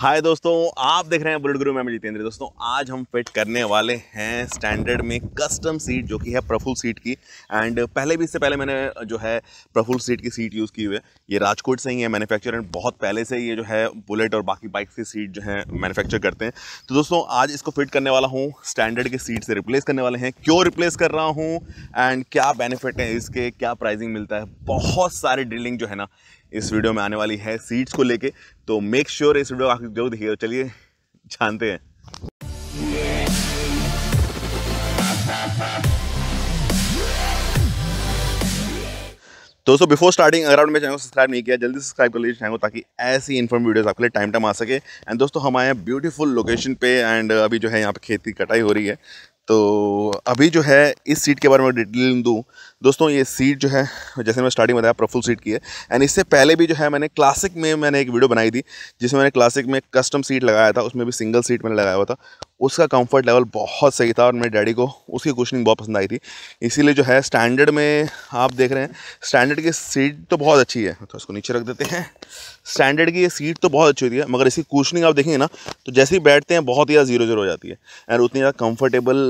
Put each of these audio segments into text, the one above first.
हाय दोस्तों आप देख रहे हैं बुलेट गुरु मैं जितेंद्र दोस्तों आज हम फिट करने वाले हैं स्टैंडर्ड में कस्टम सीट जो कि है प्रफुल सीट की एंड पहले भी इससे पहले मैंने जो है प्रफुल सीट की सीट यूज़ की हुई है ये राजकोट से ही है मैन्युफैक्चर एंड बहुत पहले से ये जो है बुलेट और बाकी बाइक की सीट जो है मैनुफैक्चर करते हैं तो दोस्तों आज इसको फिट करने वाला हूँ स्टैंडर्ड की सीट से रिप्लेस करने वाले हैं क्यों रिप्लेस कर रहा हूँ एंड क्या बेनिफिट है इसके क्या प्राइजिंग मिलता है बहुत सारी ड्रिलिंग जो है ना इस वीडियो में आने वाली है सीट्स को लेके तो मेक श्योर sure इस वीडियो आप जो देखिए चलिए जानते हैं दोस्तों बिफोर स्टार्टिंग अगर आपने चैनल को सब्सक्राइब नहीं किया जल्दी सब्सक्राइब कर लीजिए चैनल को ताकि ऐसी इन्फॉर्म वीडियोस आपके लिए टाइम टाइम आ सके एंड दोस्तों हम आए हैं ब्यूटीफुल लोकेशन पे एंड अभी जो है यहाँ पे खेती कटाई हो रही है तो अभी जो है इस सीट के बारे में डिटेल दूँ दोस्तों ये सीट जो है जैसे मैं स्टार्टिंग बताया प्रफुल सीट की है एंड इससे पहले भी जो है मैंने क्लासिक में मैंने एक वीडियो बनाई थी जिसमें मैंने क्लासिक में कस्टम सीट लगाया था उसमें भी सिंगल सीट मैंने लगाया हुआ था उसका कंफर्ट लेवल बहुत सही था और मेरे डैडी को उसकी कुशनिंग बहुत पसंद आई थी इसीलिए जो है स्टैंडर्ड में आप देख रहे हैं स्टैंडर्ड की सीट तो बहुत अच्छी है तो इसको नीचे रख देते हैं स्टैंडर्ड की ये सीट तो बहुत अच्छी होती है मगर इसकी कुशनिंग आप देखेंगे ना तो जैसे ही बैठते हैं बहुत ही ज़्यादा जीरो जीरो हो जाती है एंड उतनी ज़्यादा कम्फर्टेबल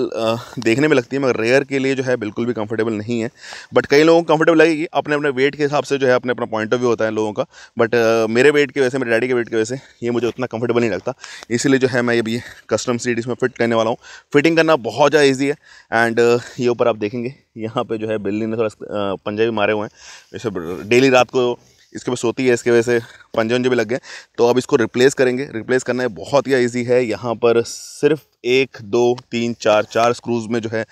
देखने में लगती है मगर रेयर के लिए जो है बिल्कुल भी कम्फर्टेबल नहीं है बट कई लोगों को कंफर्टेबल लगेगी अपने अपने वेट के हिसाब से जो है अपने अपना पॉइंट ऑफ व्यू होता है लोगों का बट uh, मेरे वेट की वजह से मेरे डैडी के वेट की वजह से ये मुझे उतना कंफर्टेबल नहीं लगता इसीलिए जो है मैं ये भी कस्टम सीट इसमें फिट करने वाला हूँ फिटिंग करना बहुत ज़्यादा ईजी है एंड uh, ये ऊपर आप देखेंगे यहाँ पे जो है बिल्ली ने थोड़ा uh, पंजाबी मारे हुए हैं जैसे डेली रात को इसके पास होती है इसके वजह से पंजे वंजे भी लग गए तो अब इसको रिप्लेस करेंगे रिप्लेस करना है बहुत ही ईजी है यहाँ पर सिर्फ एक दो तीन चार चार स्क्रूज में जो है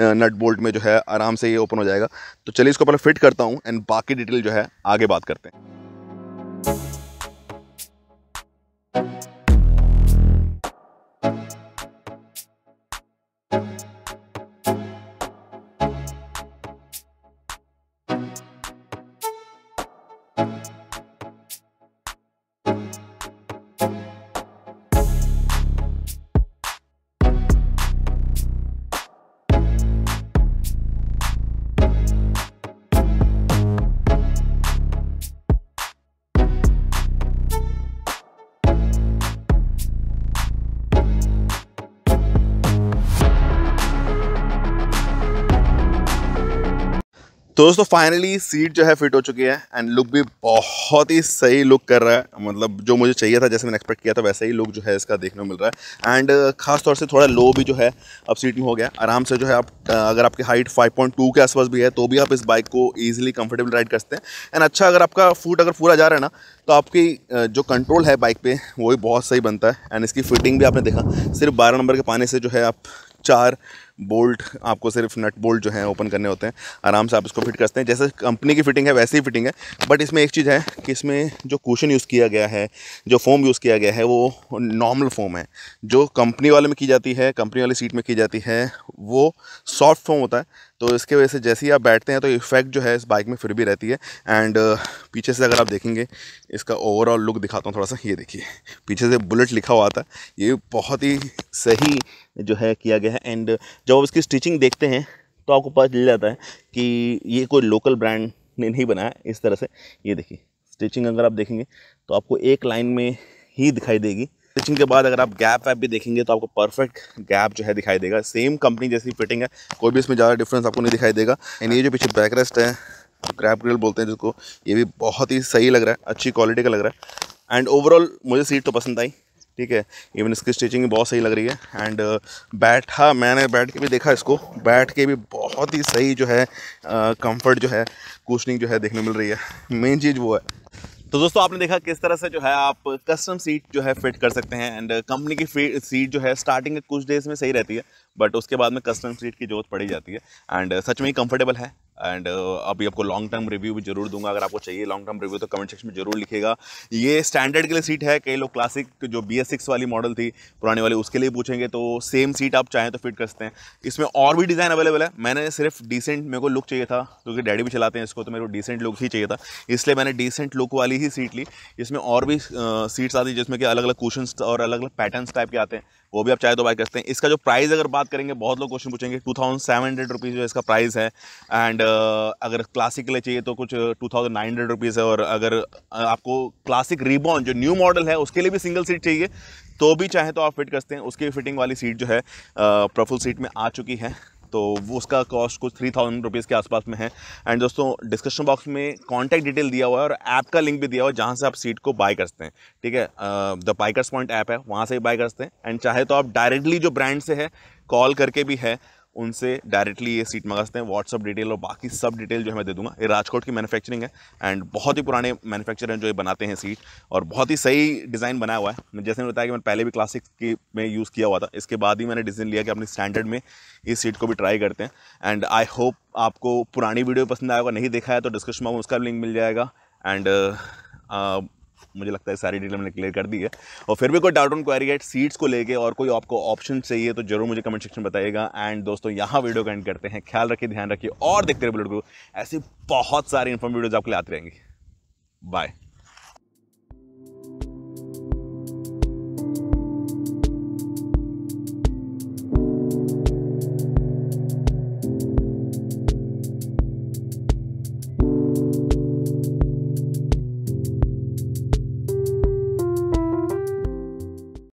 नट बोल्ट में जो है आराम से ये ओपन हो जाएगा तो चलिए इसको पहले फिट करता हूँ एंड बाकी डिटेल जो है आगे बात करते हैं तो दोस्तों फाइनली सीट जो है फिट हो चुकी है एंड लुक भी बहुत ही सही लुक कर रहा है मतलब जो मुझे चाहिए था जैसे मैंने एक्सपेक्ट किया था वैसे ही लुक जो है इसका देखने को मिल रहा है एंड uh, खास तौर से थोड़ा लो भी जो है अब सीट में हो गया आराम से जो है आप uh, अगर आपकी हाइट 5.2 के आसपास भी है तो भी आप इस बाइक को ईजिली कम्फर्टेबल राइड कर सकते हैं एंड अच्छा अगर आपका फूट अगर पूरा जा रहा है ना तो आपकी uh, जो कंट्रोल है बाइक पर वो भी बहुत सही बनता है एंड इसकी फिटिंग भी आपने देखा सिर्फ बारह नंबर के पाने से जो है आप चार बोल्ट आपको सिर्फ नट बोल्ट जो है ओपन करने होते हैं आराम से आप इसको फिट करते हैं जैसे कंपनी की फिटिंग है वैसे ही फिटिंग है बट इसमें एक चीज़ है कि इसमें जो कुशन यूज़ किया गया है जो फोम यूज़ किया गया है वो नॉर्मल फोम है जो कंपनी वाले में की जाती है कंपनी वाली सीट में की जाती है वो सॉफ्ट फोम होता है तो इसके वजह से जैसे ही आप बैठते हैं तो इफेक्ट जो है इस बाइक में फिर भी रहती है एंड uh, पीछे से अगर आप देखेंगे इसका ओवरऑल लुक दिखाता हूँ थोड़ा सा ये देखिए पीछे से बुलेट लिखा हुआ था ये बहुत ही सही जो है किया गया है एंड जब इसकी स्टिचिंग देखते हैं तो आपको पता चल जाता है कि ये कोई लोकल ब्रांड ने नहीं बनाया इस तरह से ये देखिए स्टिचिंग अगर आप देखेंगे तो आपको एक लाइन में ही दिखाई देगी स्टिचिंग के बाद अगर आप गैप वैप भी देखेंगे तो आपको परफेक्ट गैप जो है दिखाई देगा सेम कंपनी जैसी फिटिंग है कोई भी इसमें ज़्यादा डिफरेंस आपको नहीं दिखाई देगा एंड ये जो पीछे बैकरेस्ट है ग्रैप ग्रिल बोलते हैं जिसको ये भी बहुत ही सही लग रहा है अच्छी क्वालिटी का लग रहा है एंड ओवरऑल मुझे सीट तो पसंद आई ठीक है इवन इसकी स्टिचिंग भी बहुत सही लग रही है एंड uh, बैठा हाँ, मैंने बैठ के भी देखा इसको बैठ के भी बहुत ही सही जो है कंफर्ट uh, जो है कुशनिंग जो है देखने मिल रही है मेन चीज़ वो है तो दोस्तों आपने देखा किस तरह से जो है आप कस्टम सीट जो है फिट कर सकते हैं एंड कंपनी की सीट जो है स्टार्टिंग कुछ डेज में सही रहती है बट उसके बाद में कस्टम सीट की जरूरत पड़ी जाती है एंड सच में ही कंफर्टेबल है एंड uh, अभी आपको लॉन्ग टर्म रिव्यू भी जरूर दूंगा अगर आपको चाहिए लॉन्ग टर्म रिव्यू तो कमेंट सेक्शन में जरूर लिखेगा ये स्टैंडर्ड के लिए सीट है कई लोग क्लासिक जो बी एस सिक्स वाली मॉडल थी पुराने वाली उसके लिए पूछेंगे तो सेम सीट आप चाहें तो फिट कर सकते हैं इसमें और भी डिज़ाइन अवेलेबल है मैंने सिर्फ डिसेंट मेरे को लुक चाहिए था क्योंकि डैडी भी चलाते हैं इसको तो मेरे को डिसेंट लुक ही चाहिए था इसलिए मैंने डिसेंट लुक वाली ही सीट ली इसमें और भी सीट्स uh, आती जिसमें कि अलग अलग क्वेश्चन और अलग अलग पैटर्न टाइप के आते हैं वो भी आप चाहे तो बाय कर सकते हैं इसका जो प्राइस अगर बात करेंगे बहुत लोग क्वेश्चन पूछेंगे two thousand seven hundred rupees जो इसका प्राइस है एंड uh, अगर क्लासिक के लिए चाहिए तो कुछ two thousand nine hundred rupees है और अगर uh, आपको क्लासिक रिबॉन जो न्यू मॉडल है उसके लिए भी सिंगल सीट चाहिए तो भी चाहे तो आप फिट कर सकते हैं उसकी फिटिंग वाली सीट जो है प्रफुल uh, सीट में आ चुकी है तो वो उसका कॉस्ट कुछ थ्री थाउजेंड रुपीज़ के आसपास में है एंड दोस्तों डिस्क्रिप्शन बॉक्स में कॉन्टैक्ट डिटेल दिया हुआ है और ऐप का लिंक भी दिया हुआ है जहाँ से आप सीट को बाय कर सकते हैं ठीक है द बाइकर्स पॉइंट ऐप है वहाँ से ही बाय कर सकते हैं एंड चाहे तो आप डायरेक्टली जो ब्रांड से है कॉल करके भी है उनसे डायरेक्टली ये सीट सकते हैं व्हाट्सअप डिटेल और बाकी सब डिटेल जो है मैं दे दूंगा ये राजकोट की मैन्युफैक्चरिंग है एंड बहुत ही पुराने मैनुफैक्चर हैं जो ये बनाते हैं सीट और बहुत ही सही डिज़ाइन बनाया हुआ है जैसे मैंने बताया कि मैंने पहले भी क्लासिक की में यूज़ किया हुआ था इसके बाद ही मैंने डिसीजन लिया कि अपनी स्टैंडर्ड में इस सीट को भी ट्राई करते हैं एंड आई होप आपको पुरानी वीडियो पसंद आएगा नहीं देखा है तो डिस्क्रिप्शन में उसका लिंक मिल जाएगा एंड मुझे लगता है सारी डिटेल मैंने क्लियर कर दी है और फिर भी कोई डाउट ऑन क्वारी है सीट्स को लेके और कोई आपको ऑप्शन चाहिए तो जरूर मुझे कमेंट सेक्शन बताइएगा एंड दोस्तों यहाँ वीडियो का एंड करते हैं ख्याल रखिए ध्यान रखिए और देखते रहे बुलेट ग्रुप ऐसी बहुत सारी इन्फॉर्म वीडियोज आपके लिए आती रहेंगी बाय